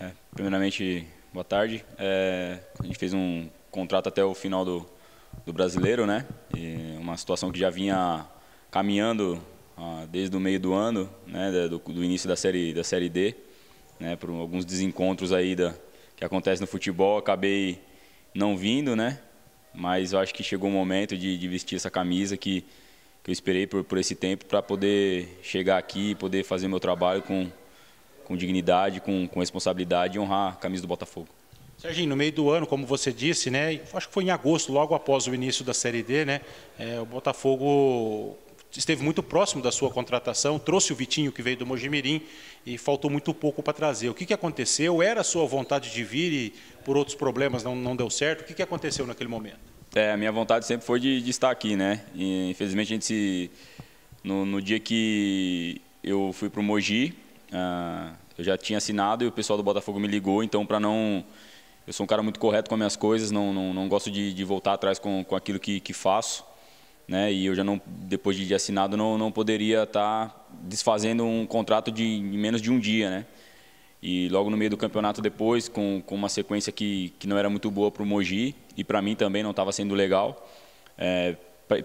É, primeiramente, boa tarde. É, a gente fez um contrato até o final do, do brasileiro, né? E uma situação que já vinha caminhando ah, desde o meio do ano, né? Do, do, início da série da série D, né? Por alguns desencontros aí da, que acontece no futebol, acabei não vindo, né? Mas eu acho que chegou o momento de, de vestir essa camisa que, que eu esperei por, por esse tempo para poder chegar aqui e poder fazer meu trabalho com com dignidade, com, com responsabilidade e honrar a camisa do Botafogo. Serginho, no meio do ano, como você disse, né, acho que foi em agosto, logo após o início da Série D, né, é, o Botafogo esteve muito próximo da sua contratação, trouxe o Vitinho que veio do Mojimirim e faltou muito pouco para trazer. O que, que aconteceu? Era a sua vontade de vir e por outros problemas não, não deu certo? O que, que aconteceu naquele momento? É, a minha vontade sempre foi de, de estar aqui, né? E, infelizmente a gente se... No, no dia que eu fui para o Mogi, Uh, eu já tinha assinado e o pessoal do Botafogo me ligou, então para não... Eu sou um cara muito correto com as minhas coisas, não, não, não gosto de, de voltar atrás com, com aquilo que, que faço. Né? E eu já não, depois de assinado, não, não poderia estar tá desfazendo um contrato de em menos de um dia, né? E logo no meio do campeonato depois, com, com uma sequência que, que não era muito boa para o Mogi e para mim também não estava sendo legal, é,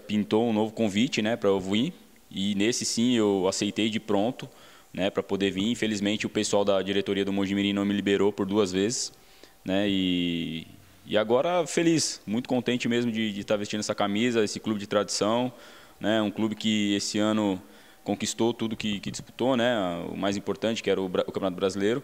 pintou um novo convite, né, para eu vir. E nesse sim eu aceitei de pronto né, para poder vir. Infelizmente, o pessoal da diretoria do Mojimirim não me liberou por duas vezes, né, e, e agora feliz, muito contente mesmo de, estar tá vestindo essa camisa, esse clube de tradição, né, um clube que esse ano conquistou tudo que, que disputou, né, o mais importante, que era o, o Campeonato Brasileiro,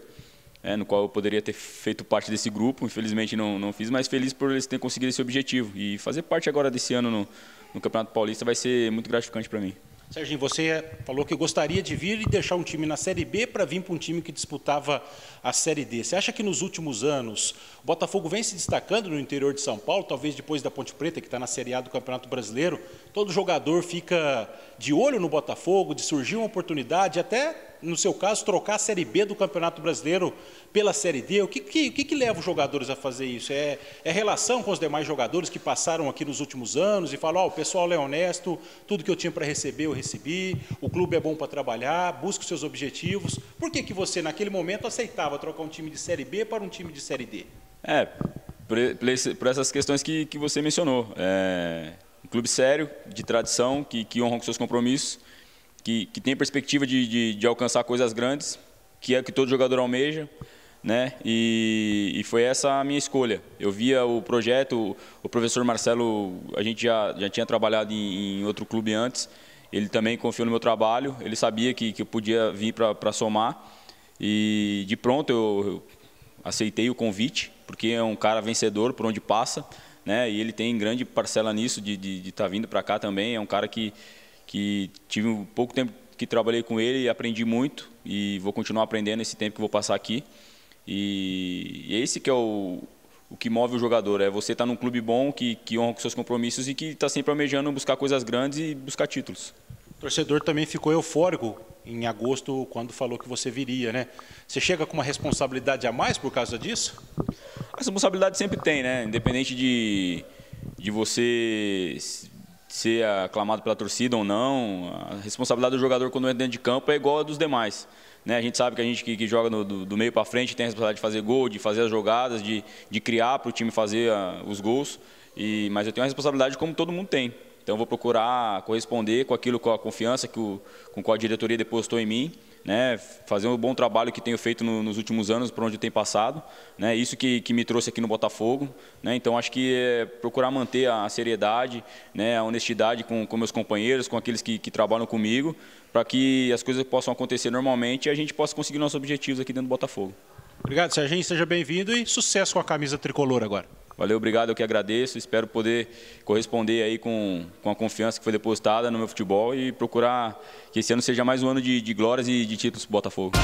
né, no qual eu poderia ter feito parte desse grupo, infelizmente não, não fiz, mas feliz por eles terem conseguido esse objetivo. E fazer parte agora desse ano no, no Campeonato Paulista vai ser muito gratificante para mim. Serginho, você falou que gostaria de vir e deixar um time na Série B para vir para um time que disputava a Série D. Você acha que nos últimos anos o Botafogo vem se destacando no interior de São Paulo, talvez depois da Ponte Preta, que está na Série A do Campeonato Brasileiro? Todo jogador fica de olho no Botafogo, de surgir uma oportunidade, até, no seu caso, trocar a Série B do Campeonato Brasileiro pela Série D? O que, que, que, que leva os jogadores a fazer isso? É, é, relação com os demais jogadores que passaram aqui nos últimos anos e falam: oh, o pessoal é honesto, tudo que eu tinha para receber eu recebi, o clube é bom para trabalhar, busca os seus objetivos. Por que, que você, naquele momento, aceitava trocar um time de Série B para um time de Série D? É, por, por essas questões que, que você mencionou. É um clube sério, de tradição, que, que honra com seus compromissos, que, que tem perspectiva de, de, de, alcançar coisas grandes, que é o que todo jogador almeja. Né? E, e, foi essa a minha escolha. Eu via o projeto, o professor Marcelo, a gente já, já tinha trabalhado em, em outro clube antes, ele também confiou no meu trabalho, ele sabia que, que eu podia vir para somar. E de pronto eu, eu aceitei o convite, porque é um cara vencedor por onde passa né? E ele tem grande parcela nisso de estar de, de tá vindo para cá também. É um cara que, que tive um pouco tempo que trabalhei com ele e aprendi muito e vou continuar aprendendo esse tempo que vou passar aqui. E, e é esse que é o, o que move o jogador, é você estar tá num clube bom, que, que honra com seus compromissos e que está sempre almejando buscar coisas grandes e buscar títulos. O torcedor também ficou eufórico em agosto quando falou que você viria, né? Você chega com uma responsabilidade a mais por causa disso? A responsabilidade sempre tem, né? Independente de, de você ser aclamado pela torcida ou não, a responsabilidade do jogador quando entra dentro de campo é igual a dos demais. Né? A gente sabe que a gente que, que joga no, do, do, meio para frente tem a responsabilidade de fazer gol, de fazer as jogadas, de, de criar para o time fazer a, ah, os gols. E, mas eu tenho a responsabilidade como todo mundo tem. Então eu vou procurar corresponder com aquilo, com a confiança que o, com qual a diretoria depositou em mim né, fazer um bom trabalho que tenho feito no, nos últimos anos, por onde eu tenho passado. Né, isso que, que me trouxe aqui no Botafogo. Né, então, acho que é procurar manter a, a seriedade, né, a honestidade com, com meus companheiros, com aqueles que, que trabalham comigo, para que as coisas possam acontecer normalmente e a gente possa conseguir nossos objetivos aqui dentro do Botafogo. Obrigado, Serginho. Seja bem-vindo e sucesso com a camisa tricolor agora. Valeu, obrigado, eu que agradeço. Espero poder corresponder aí com, com a confiança que foi depositada no meu futebol e procurar que esse ano seja mais um ano de, de glórias e de títulos para o Botafogo.